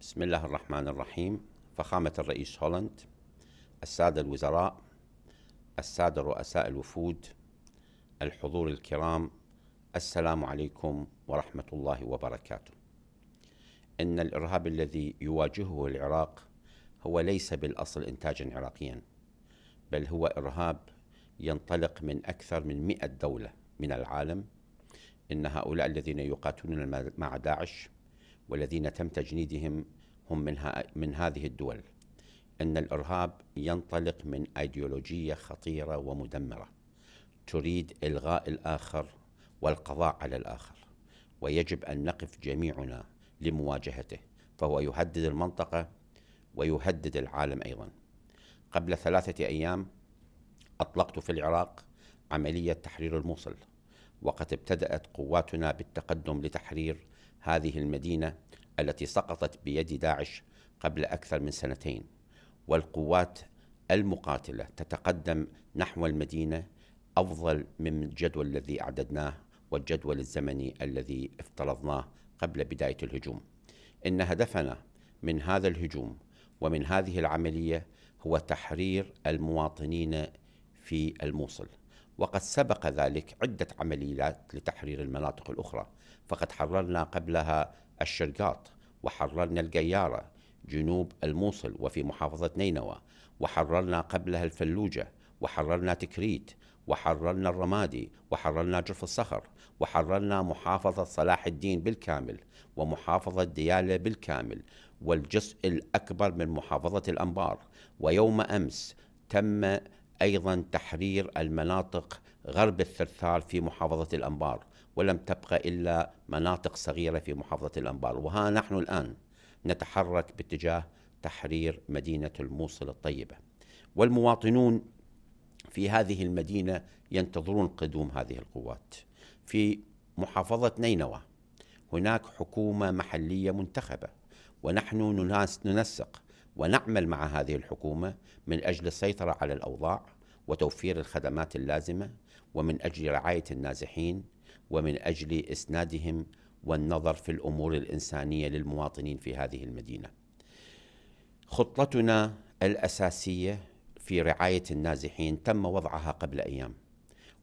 بسم الله الرحمن الرحيم فخامة الرئيس هولند السادة الوزراء السادة رؤساء الوفود الحضور الكرام السلام عليكم ورحمة الله وبركاته إن الإرهاب الذي يواجهه العراق هو ليس بالأصل إنتاجا عراقيا بل هو إرهاب ينطلق من أكثر من مئة دولة من العالم إن هؤلاء الذين يقاتلون مع داعش والذين تم تجنيدهم هم من, ها من هذه الدول ان الارهاب ينطلق من ايديولوجيه خطيره ومدمره تريد الغاء الاخر والقضاء على الاخر ويجب ان نقف جميعنا لمواجهته فهو يهدد المنطقه ويهدد العالم ايضا قبل ثلاثه ايام اطلقت في العراق عمليه تحرير الموصل وقد ابتدات قواتنا بالتقدم لتحرير هذه المدينة التي سقطت بيد داعش قبل أكثر من سنتين والقوات المقاتلة تتقدم نحو المدينة أفضل من الجدول الذي أعددناه والجدول الزمني الذي افترضناه قبل بداية الهجوم إن هدفنا من هذا الهجوم ومن هذه العملية هو تحرير المواطنين في الموصل وقد سبق ذلك عدة عمليات لتحرير المناطق الأخرى فقد حررنا قبلها الشرقاط وحررنا القيارة جنوب الموصل وفي محافظة نينوى وحررنا قبلها الفلوجة وحررنا تكريت وحررنا الرمادي وحررنا جرف الصخر وحررنا محافظة صلاح الدين بالكامل ومحافظة ديالة بالكامل والجزء الأكبر من محافظة الأنبار ويوم أمس تم أيضا تحرير المناطق غرب الثرثار في محافظة الأنبار ولم تبقى إلا مناطق صغيرة في محافظة الأنبار وها نحن الآن نتحرك باتجاه تحرير مدينة الموصل الطيبة والمواطنون في هذه المدينة ينتظرون قدوم هذه القوات في محافظة نينوى هناك حكومة محلية منتخبة ونحن ننسق ونعمل مع هذه الحكومة من أجل السيطرة على الأوضاع وتوفير الخدمات اللازمة ومن أجل رعاية النازحين ومن أجل إسنادهم والنظر في الأمور الإنسانية للمواطنين في هذه المدينة خطتنا الأساسية في رعاية النازحين تم وضعها قبل أيام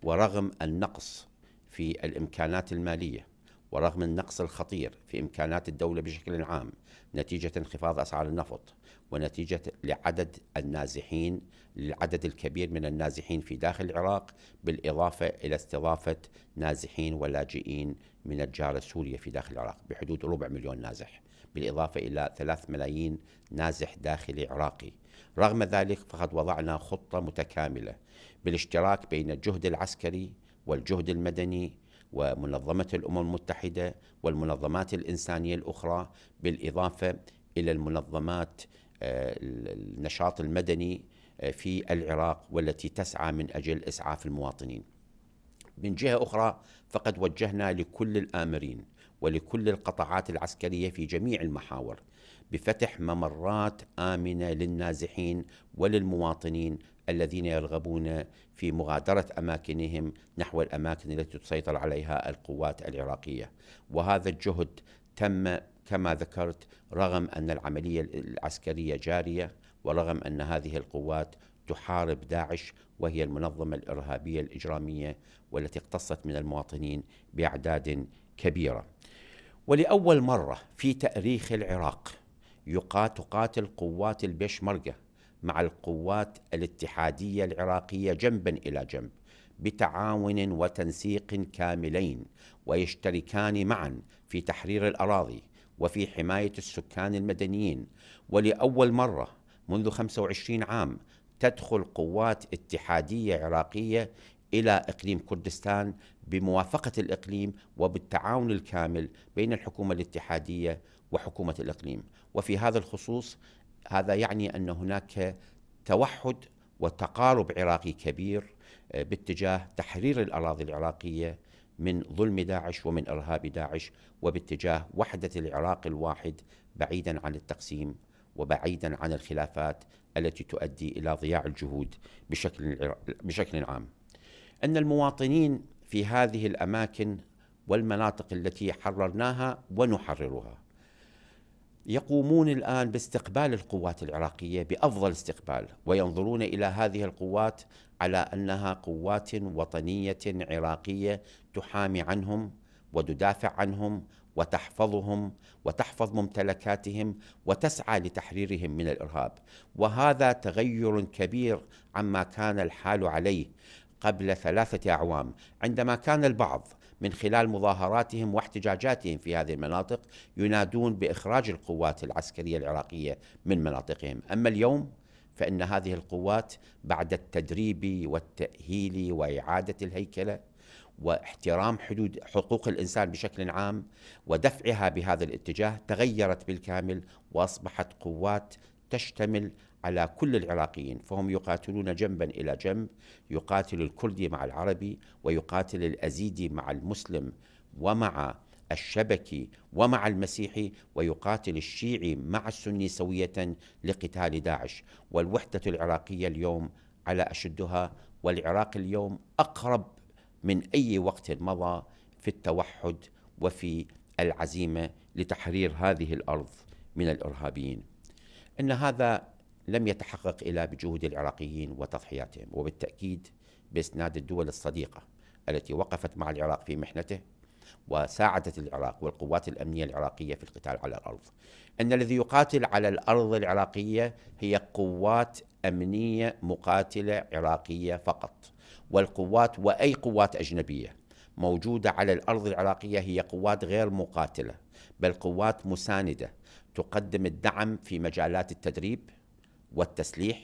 ورغم النقص في الإمكانات المالية ورغم النقص الخطير في إمكانات الدولة بشكل عام نتيجة انخفاض أسعار النفط ونتيجة لعدد النازحين للعدد الكبير من النازحين في داخل العراق بالإضافة إلى استضافة نازحين ولاجئين من الجارة السوريه في داخل العراق بحدود ربع مليون نازح بالإضافة إلى ثلاث ملايين نازح داخلي عراقي رغم ذلك فقد وضعنا خطة متكاملة بالاشتراك بين الجهد العسكري والجهد المدني ومنظمة الأمم المتحدة والمنظمات الإنسانية الأخرى بالإضافة إلى المنظمات آه، النشاط المدني آه، في العراق والتي تسعى من أجل إسعاف المواطنين من جهة أخرى فقد وجهنا لكل الآمرين ولكل القطاعات العسكرية في جميع المحاور بفتح ممرات امنه للنازحين وللمواطنين الذين يرغبون في مغادره اماكنهم نحو الاماكن التي تسيطر عليها القوات العراقيه وهذا الجهد تم كما ذكرت رغم ان العمليه العسكريه جاريه ورغم ان هذه القوات تحارب داعش وهي المنظمه الارهابيه الاجراميه والتي اقتصت من المواطنين باعداد كبيره. ولاول مره في تاريخ العراق تقاتل قوات البيشمركة مع القوات الاتحادية العراقية جنبا إلى جنب بتعاون وتنسيق كاملين ويشتركان معا في تحرير الأراضي وفي حماية السكان المدنيين ولأول مرة منذ 25 عام تدخل قوات اتحادية عراقية الى اقليم كردستان بموافقه الاقليم وبالتعاون الكامل بين الحكومه الاتحاديه وحكومه الاقليم، وفي هذا الخصوص هذا يعني ان هناك توحد وتقارب عراقي كبير آه، باتجاه تحرير الاراضي العراقيه من ظلم داعش ومن ارهاب داعش وباتجاه وحده العراق الواحد بعيدا عن التقسيم وبعيدا عن الخلافات التي تؤدي الى ضياع الجهود بشكل بشكل عام ان المواطنين في هذه الاماكن والمناطق التي حررناها ونحررها يقومون الان باستقبال القوات العراقيه بافضل استقبال وينظرون الى هذه القوات على انها قوات وطنيه عراقيه تحامي عنهم وتدافع عنهم وتحفظهم وتحفظ ممتلكاتهم وتسعى لتحريرهم من الارهاب وهذا تغير كبير عما كان الحال عليه قبل ثلاثة أعوام عندما كان البعض من خلال مظاهراتهم واحتجاجاتهم في هذه المناطق ينادون بإخراج القوات العسكرية العراقية من مناطقهم أما اليوم فإن هذه القوات بعد التدريب والتأهيل وإعادة الهيكلة واحترام حدود حقوق الانسان بشكل عام ودفعها بهذا الاتجاه تغيرت بالكامل واصبحت قوات تشتمل على كل العراقيين فهم يقاتلون جنبا إلى جنب يقاتل الكردي مع العربي ويقاتل الأزيدي مع المسلم ومع الشبكي ومع المسيحي ويقاتل الشيعي مع السني سوية لقتال داعش والوحدة العراقية اليوم على أشدها والعراق اليوم أقرب من أي وقت مضى في التوحد وفي العزيمة لتحرير هذه الأرض من الإرهابيين إن هذا لم يتحقق إلا بجهود العراقيين وتضحياتهم وبالتأكيد بإسناد الدول الصديقة التي وقفت مع العراق في محنته وساعدت العراق والقوات الأمنية العراقية في القتال على الأرض أن الذي يقاتل على الأرض العراقية هي قوات أمنية مقاتلة عراقية فقط والقوات وأي قوات أجنبية موجودة على الأرض العراقية هي قوات غير مقاتلة بل قوات مساندة تقدم الدعم في مجالات التدريب والتسليح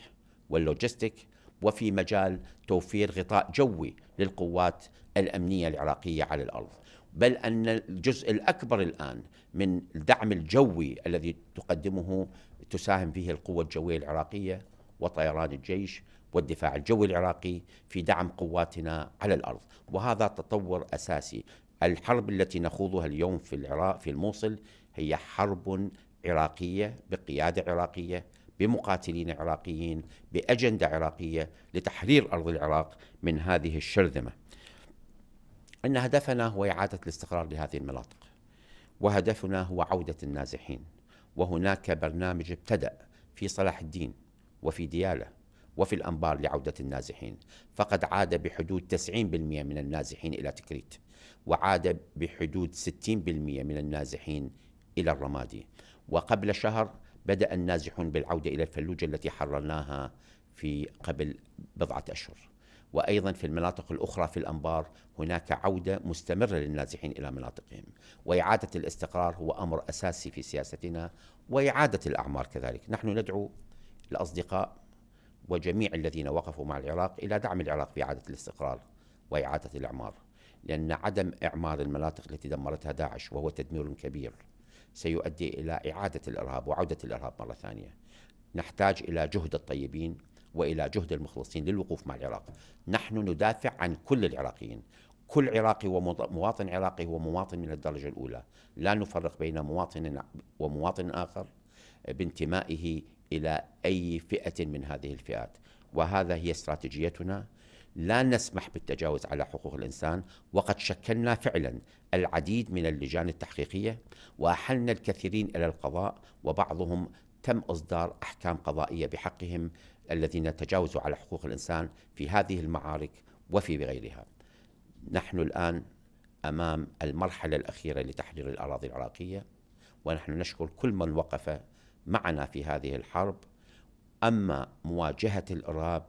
واللوجستيك وفي مجال توفير غطاء جوي للقوات الامنيه العراقيه على الارض بل ان الجزء الاكبر الان من الدعم الجوي الذي تقدمه تساهم فيه القوه الجويه العراقيه وطيران الجيش والدفاع الجوي العراقي في دعم قواتنا على الارض وهذا تطور اساسي الحرب التي نخوضها اليوم في العراق في الموصل هي حرب عراقيه بقياده عراقيه بمقاتلين عراقيين باجنده عراقيه لتحرير ارض العراق من هذه الشرذمه. ان هدفنا هو اعاده الاستقرار لهذه المناطق. وهدفنا هو عوده النازحين. وهناك برنامج ابتدأ في صلاح الدين وفي دياله وفي الأنبار لعودة النازحين فقد عاد بحدود 90% من النازحين إلى تكريت وعاد بحدود 60% من النازحين إلى الرمادي وقبل شهر بدأ النازحون بالعودة إلى الفلوجة التي حررناها في قبل بضعة أشهر وأيضا في المناطق الأخرى في الأنبار هناك عودة مستمرة للنازحين إلى مناطقهم وإعادة الاستقرار هو أمر أساسي في سياستنا وإعادة الأعمار كذلك نحن ندعو الأصدقاء وجميع الذين وقفوا مع العراق إلى دعم العراق في إعادة الاستقرار وإعادة الإعمار لأن عدم إعمار المناطق التي دمرتها داعش وهو تدمير كبير سيؤدي إلى إعادة الإرهاب وعودة الإرهاب مرة ثانية نحتاج إلى جهد الطيبين وإلى جهد المخلصين للوقوف مع العراق نحن ندافع عن كل العراقيين كل عراقي ومواطن عراقي هو مواطن من الدرجة الأولى لا نفرق بين مواطن ومواطن آخر بانتمائه إلى أي فئة من هذه الفئات وهذا هي استراتيجيتنا لا نسمح بالتجاوز على حقوق الانسان وقد شكلنا فعلا العديد من اللجان التحقيقيه واحلنا الكثيرين الى القضاء وبعضهم تم اصدار احكام قضائيه بحقهم الذين تجاوزوا على حقوق الانسان في هذه المعارك وفي غيرها. نحن الان امام المرحله الاخيره لتحرير الاراضي العراقيه ونحن نشكر كل من وقف معنا في هذه الحرب اما مواجهه الارهاب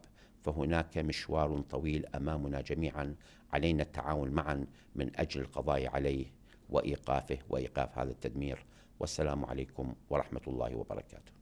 فهناك مشوار طويل امامنا جميعا علينا التعاون معا من اجل القضاء عليه وايقافه وايقاف هذا التدمير والسلام عليكم ورحمه الله وبركاته